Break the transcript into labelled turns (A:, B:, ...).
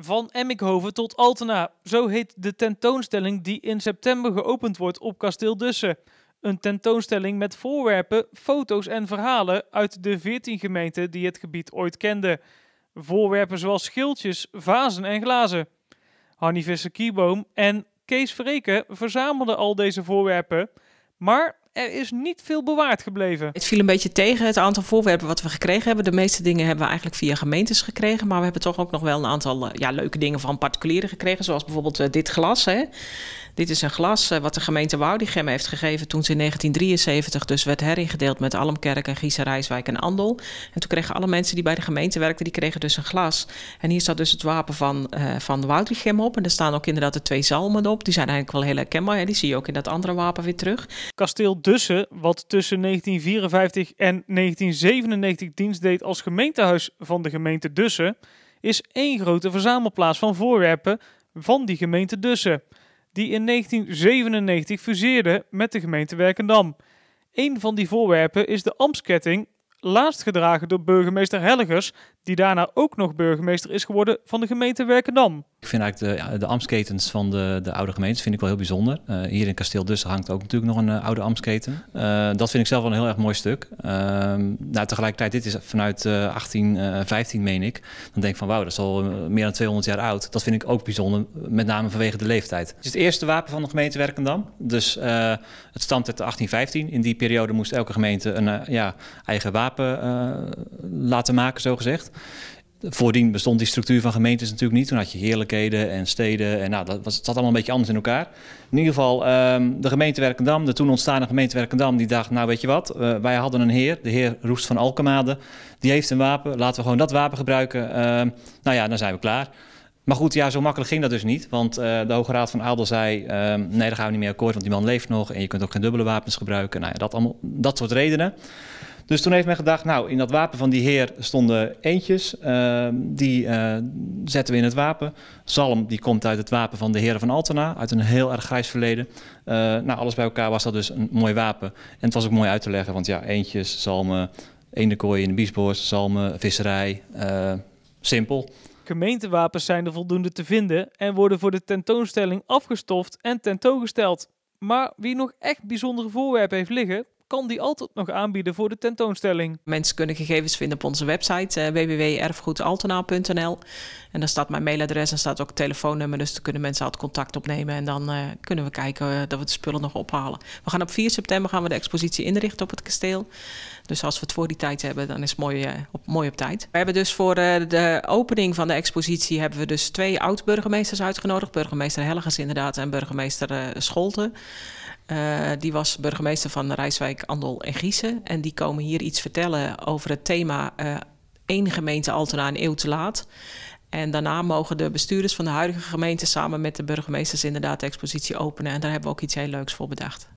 A: Van Emmikhoven tot Altena, zo heet de tentoonstelling die in september geopend wordt op Kasteel Dussen. Een tentoonstelling met voorwerpen, foto's en verhalen uit de 14 gemeenten die het gebied ooit kenden. Voorwerpen zoals schildjes, vazen en glazen. Hanni Visser-Kieboom en Kees Vreken verzamelden al deze voorwerpen, maar er is niet
B: veel bewaard gebleven. Het viel een beetje tegen het aantal voorwerpen wat we gekregen hebben. De meeste dingen hebben we eigenlijk via gemeentes gekregen. Maar we hebben toch ook nog wel een aantal eh, ja, leuke dingen van particulieren gekregen. Zoals bijvoorbeeld eh, dit glas. Hè. Dit is een glas eh, wat de gemeente Woudigem heeft gegeven toen ze in 1973 dus werd heringedeeld met Almkerk en Gieser, Rijswijk en Andel. En toen kregen alle mensen die bij de gemeente werkten, die kregen dus een glas. En hier staat dus het wapen van, uh, van op. En er staan ook inderdaad de twee zalmen op. Die zijn eigenlijk wel heel herkenbaar. Hè? Die zie je ook in dat andere wapen weer terug. Kasteel Dussen, wat
A: tussen 1954 en 1997 dienst deed als gemeentehuis van de gemeente Dussen, is één grote verzamelplaats van voorwerpen van die gemeente Dussen die in 1997 fuseerde met de gemeente Werkendam. Een van die voorwerpen is de Amsketting, laatst gedragen door burgemeester Helligers die daarna ook nog burgemeester is geworden van de gemeente Werkendam.
C: Ik vind eigenlijk de, de ambtsketens van de, de oude gemeentes vind ik wel heel bijzonder. Eh, hier in Kasteel Dussen hangt ook natuurlijk nog een eh, oude ambtsketen. Eh, dat vind ik zelf wel een heel erg mooi stuk. Ehm, nou, tegelijkertijd, dit is vanuit 1815, meen ik. Dan denk ik van wauw, dat is al meer dan 200 jaar oud. Dat vind ik ook bijzonder, met name vanwege de leeftijd. Het is het eerste wapen van de gemeente Werkendam. Dus het stamt uit 1815. In die periode moest elke gemeente een ja, eigen wapen laten maken, zogezegd. Voordien bestond die structuur van gemeentes natuurlijk niet. Toen had je heerlijkheden en steden. En nou, dat was, het zat allemaal een beetje anders in elkaar. In ieder geval, ehm, de gemeente Werkendam, de toen ontstaande gemeente Werkendam, die dacht, nou weet je wat, eh, wij hadden een heer, de heer Roest van Alkemade. Die heeft een wapen, laten we gewoon dat wapen gebruiken. Ehm, nou ja, dan zijn we klaar. Maar goed, ja, zo makkelijk ging dat dus niet. Want eh, de Hoge Raad van Adel zei, ehm, nee, daar gaan we niet mee akkoord, want die man leeft nog. En je kunt ook geen dubbele wapens gebruiken. Nou ja, dat, allemaal, dat soort redenen. Dus toen heeft men gedacht, nou, in dat wapen van die heer stonden eentjes. Ehm, die eh, zetten we in het wapen. Salm die komt uit het wapen van de heren van Altena, uit een heel erg grijs verleden. Eh, nou, alles bij elkaar was dat dus een mooi wapen. En het was ook mooi uit te leggen, want ja, eentjes, zalmen, eendekooi in de biesboer, zalmen, visserij. Eh, simpel.
A: Gemeentewapens zijn er voldoende te vinden
C: en worden voor de tentoonstelling
A: afgestoft en tentoongesteld. Maar wie nog echt bijzondere voorwerpen heeft liggen, kan
B: die altijd nog aanbieden voor de tentoonstelling. Mensen kunnen gegevens vinden op onze website uh, eh, www.erfgoedaltenaal.nl. En daar staat mijn mailadres en staat ook telefoonnummer. Dus daar kunnen mensen altijd contact opnemen. En dan eh, kunnen we kijken eh, dat we de spullen nog ophalen. We gaan op 4 september gaan we de expositie inrichten op het kasteel. Dus als we het voor die tijd hebben, dan is het mooi, op, mooi op tijd. We hebben dus voor de opening van de expositie hebben we dus twee oud-burgemeesters uitgenodigd. Burgemeester Helgers inderdaad en burgemeester Scholten. Eh, die was burgemeester van Rijswijk, Andel en Giezen. En die komen hier iets vertellen over het thema uh, één gemeente Altena een eeuw te laat. En daarna mogen de bestuurders van de huidige gemeente samen met de burgemeesters inderdaad de expositie openen. En daar hebben we ook iets heel leuks voor bedacht.